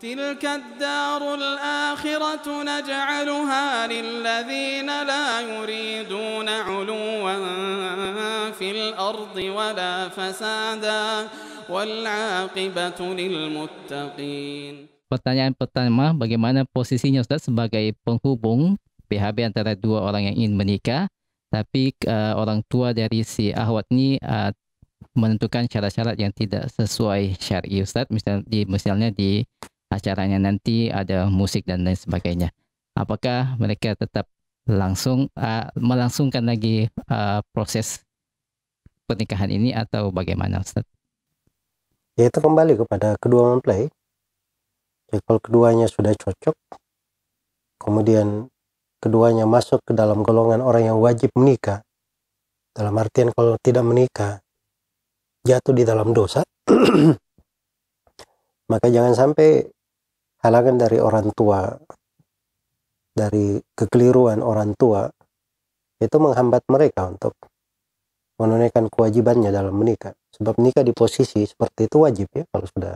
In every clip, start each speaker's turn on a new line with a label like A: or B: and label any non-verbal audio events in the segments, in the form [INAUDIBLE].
A: تلك الدار الآخرة نجعلها للذين لا يريدون علوا في الأرض ولا فسادا والعاقبة للمتقين
B: Pertanyaan pertama, bagaimana posisinya Ustaz sebagai penghubung PHB antara dua orang yang ingin menikah, tapi uh, orang tua dari si ahwat ini uh, menentukan syarat-syarat yang tidak sesuai syar'i Ustaz, misalnya di, misalnya di acaranya nanti ada musik dan lain sebagainya. Apakah mereka tetap langsung uh, melangsungkan lagi uh, proses pernikahan ini atau bagaimana Ustaz?
C: Ya itu kembali kepada kedua mempelai. Ya. ya, kalau keduanya sudah cocok, kemudian keduanya masuk ke dalam golongan orang yang wajib menikah, dalam artian kalau tidak menikah, jatuh di dalam dosa, [CLEARS THROAT] maka jangan sampai halangan dari orang tua, dari kekeliruan orang tua, itu menghambat mereka untuk menunaikan kewajibannya dalam menikah. Sebab nikah di posisi seperti itu wajib ya kalau sudah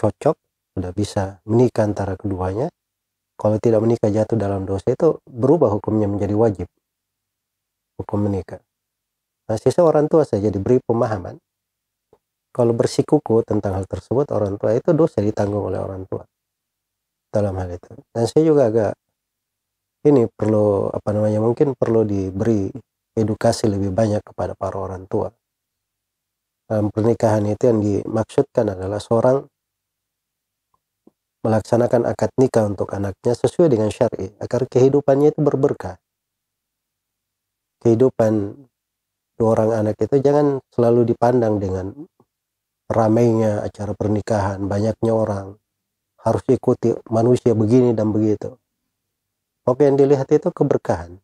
C: cocok, sudah bisa menikah antara keduanya. Kalau tidak menikah jatuh dalam dosa itu berubah hukumnya menjadi wajib. Hukum menikah. Nah sisa orang tua saja diberi pemahaman. Kalau bersikuku tentang hal tersebut orang tua itu dosa ditanggung oleh orang tua dalam hal itu dan saya juga agak ini perlu apa namanya mungkin perlu diberi edukasi lebih banyak kepada para orang tua dalam pernikahan itu yang dimaksudkan adalah seorang melaksanakan akad nikah untuk anaknya sesuai dengan syari agar kehidupannya itu berberkah kehidupan dua orang anak itu jangan selalu dipandang dengan ramainya acara pernikahan banyaknya orang harus ikuti manusia begini dan begitu. Pokoknya yang dilihat itu keberkahan.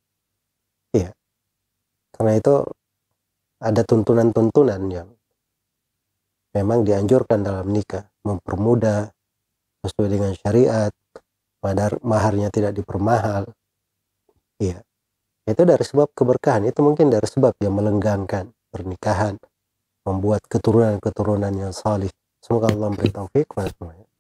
C: Iya. Karena itu ada tuntunan-tuntunan yang memang dianjurkan dalam nikah. Mempermudah sesuai dengan syariat. Madar, maharnya tidak dipermahal. Iya. Itu dari sebab keberkahan. Itu mungkin dari sebab yang melenggangkan pernikahan. Membuat keturunan-keturunan yang salih. Semoga Allah memberi taufik. Semuanya.